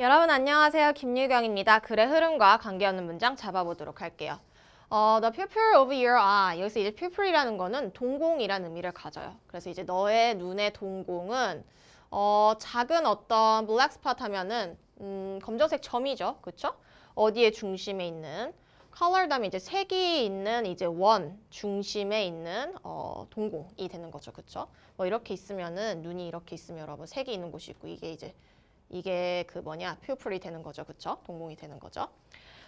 여러분 안녕하세요. 김유경입니다. 글의 흐름과 관계없는 문장 잡아보도록 할게요. 어, the pupil of your eye. 여기서 이제 pupil이라는 거는 동공이라는 의미를 가져요. 그래서 이제 너의 눈의 동공은 어, 작은 어떤 black spot 하면은 음, 검정색 점이죠. 그렇죠? 어디에 중심에 있는 color 다음에 이제 색이 있는 이제 원 중심에 있는 어, 동공이 되는 거죠. 그렇죠? 뭐 이렇게 있으면은 눈이 이렇게 있으면 여러분 색이 있는 곳이 있고 이게 이제 이게 그 뭐냐 퓨플이 되는 거죠. 그쵸? 동공이 되는 거죠.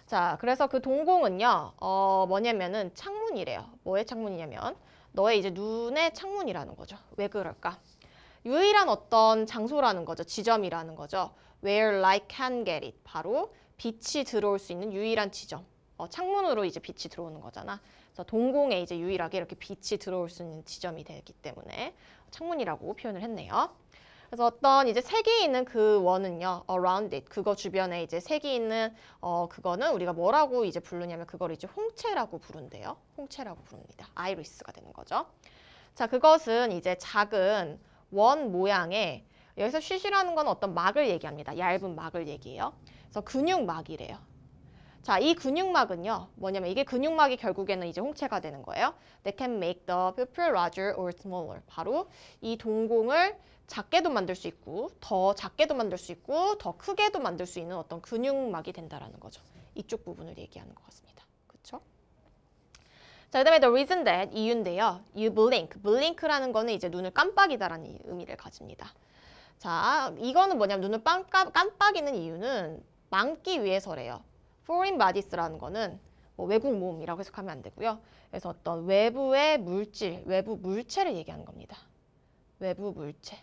자, 그래서 그 동공은요. 어, 뭐냐면은 창문이래요. 뭐의 창문이냐면 너의 이제 눈의 창문이라는 거죠. 왜 그럴까? 유일한 어떤 장소라는 거죠. 지점이라는 거죠. Where light can get it. 바로 빛이 들어올 수 있는 유일한 지점. 어, 창문으로 이제 빛이 들어오는 거잖아. 그래서 동공에 이제 유일하게 이렇게 빛이 들어올 수 있는 지점이 되기 때문에 창문이라고 표현을 했네요. 그래서 어떤 이제 색이 있는 그 원은요, around it, 그거 주변에 이제 색이 있는 어 그거는 우리가 뭐라고 이제 부르냐면 그걸 이제 홍채라고 부른대요. 홍채라고 부릅니다. 아이리스가 되는 거죠. 자, 그것은 이제 작은 원 모양의 여기서 쉬시라는 건 어떤 막을 얘기합니다. 얇은 막을 얘기해요. 그래서 근육막이래요. 자, 이 근육막은요. 뭐냐면 이게 근육막이 결국에는 이제 홍채가 되는 거예요. They can make the pupil larger or smaller. 바로 이 동공을 작게도 만들 수 있고 더 작게도 만들 수 있고 더 크게도 만들 수 있는 어떤 근육막이 된다라는 거죠. 이쪽 부분을 얘기하는 것 같습니다. 그렇죠? 자, 그다음에 the reason that 이유인데요. You blink. blink라는 거는 이제 눈을 깜빡이다라는 의미를 가집니다. 자, 이거는 뭐냐면 눈을 깜 깜빡이는 이유는 망기 위해서래요. foreign bodies라는 거는 뭐 외국 모음이라고 해석하면 안 되고요. 그래서 어떤 외부의 물질, 외부 물체를 얘기하는 겁니다. 외부 물체.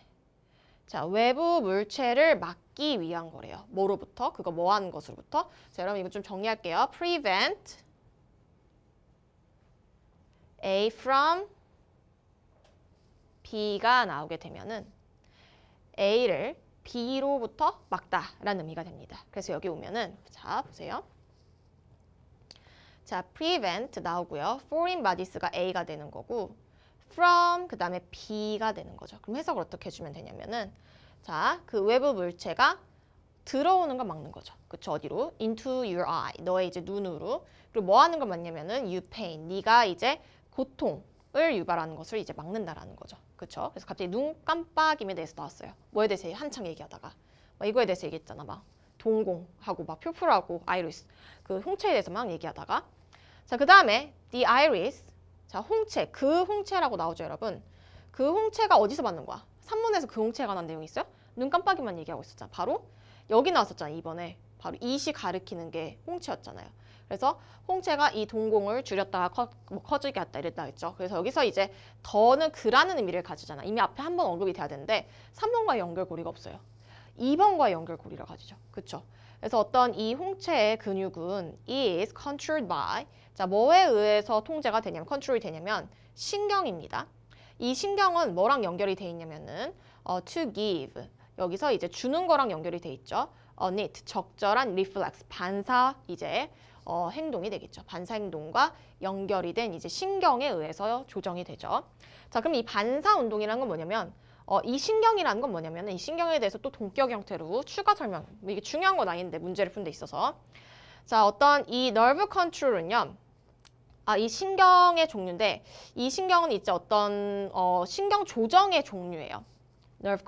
자, 외부 물체를 막기 위한 거래요. 뭐로부터? 그거 뭐 하는 것으로부터? 자, 여러분 이거 좀 정리할게요. prevent A from B가 나오게 되면은 A를 B로부터 막다라는 의미가 됩니다. 그래서 여기 오면은 자, 보세요. 자, prevent 나오고요. foreign bodies가 A가 되는 거고 from 그 다음에 B가 되는 거죠. 그럼 해석을 어떻게 해주면 되냐면은 자, 그 외부 물체가 들어오는 거 막는 거죠. 그쵸? 어디로? into your eye, 너의 이제 눈으로. 그리고 뭐 하는 거 막냐면은 you pain, 네가 이제 고통을 유발하는 것을 이제 막는다라는 거죠. 그쵸? 그래서 갑자기 눈 깜빡임에 대해서 나왔어요. 뭐에 대해서 한창 얘기하다가 막 이거에 대해서 얘기했잖아. 막 동공하고 막 표풀하고 아이로스 그 홍채에 대해서 막 얘기하다가 자, 그 다음에 the iris. 자, 홍채. 그 홍채라고 나오죠, 여러분. 그 홍채가 어디서 받는 거야? 산문에서 그 홍채에 관한 내용이 있어요? 눈 깜빡이만 얘기하고 있었잖아. 바로 여기 나왔었잖아, 이번에. 바로 이 시 가르키는 게 홍채였잖아요. 그래서 홍채가 이 동공을 줄였다가 커, 뭐 커지게 했다 이랬다 했죠. 그래서 여기서 이제 더는 그라는 의미를 가지잖아. 이미 앞에 한 번 언급이 돼야 되는데 3번과 연결고리가 없어요. 2번과 연결고리를 가지죠. 그렇죠? 그래서 어떤 이 홍채의 근육은 is controlled by 자 뭐에 의해서 통제가 되냐면 컨트롤이 되냐면 신경입니다. 이 신경은 뭐랑 연결이 돼 있냐면은 어, to give 여기서 이제 주는 거랑 연결이 돼 있죠. on 어, it 적절한 reflex 반사 이제 어, 행동이 되겠죠. 반사 행동과 연결이 된 이제 신경에 의해서 조정이 되죠. 자 그럼 이 반사 운동이란건 뭐냐면 어, 이 신경이라는 건 뭐냐면 이 신경에 대해서 또 동격 형태로 추가 설명 뭐 이게 중요한 건 아닌데 문제를 푼 데 있어서 자 어떤 이 nerve 은요 아, 이 신경의 종류인데 이 신경은 이제 어떤 어, 신경 조정의 종류예요. nerve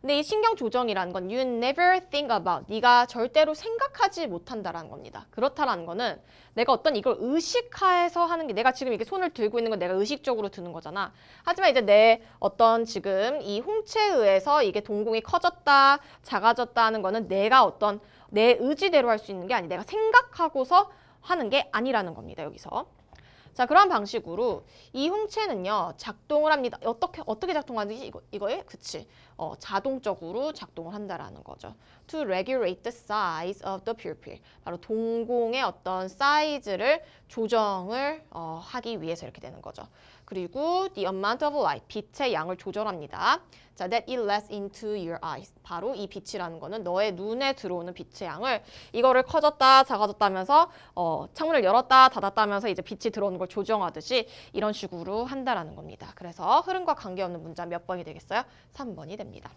근데 이 신경 조정이라는 건 you never think about 네가 절대로 생각하지 못한다라는 겁니다. 그렇다라는 거는 내가 어떤 이걸 의식화해서 하는 게 내가 지금 이렇게 손을 들고 있는 건 내가 의식적으로 드는 거잖아. 하지만 이제 내 어떤 지금 이 홍채에 의해서 이게 동공이 커졌다 작아졌다 하는 거는 내가 어떤 내 의지대로 할 수 있는 게 아니 내가 생각하고서 하는 게 아니라는 겁니다. 여기서. 자, 그런 방식으로 이 홍채는요, 작동을 합니다. 어떻게, 어떻게 작동하는지 이거, 이거에? 그치. 어, 자동적으로 작동을 한다라는 거죠. To regulate the size of the pupil. 바로 동공의 어떤 사이즈를 조정을 어, 하기 위해서 이렇게 되는 거죠. 그리고 the amount of light, 빛의 양을 조절합니다. 자, that it lets into your eyes. 바로 이 빛이라는 거는 너의 눈에 들어오는 빛의 양을 이거를 커졌다, 작아졌다면서 어, 창문을 열었다, 닫았다면서 이제 빛이 들어오는 걸걸 뭐 조정하듯이 이런 식으로 한다라는 겁니다. 그래서 흐름과 관계없는 문장 몇 번이 되겠어요? 삼번이 됩니다.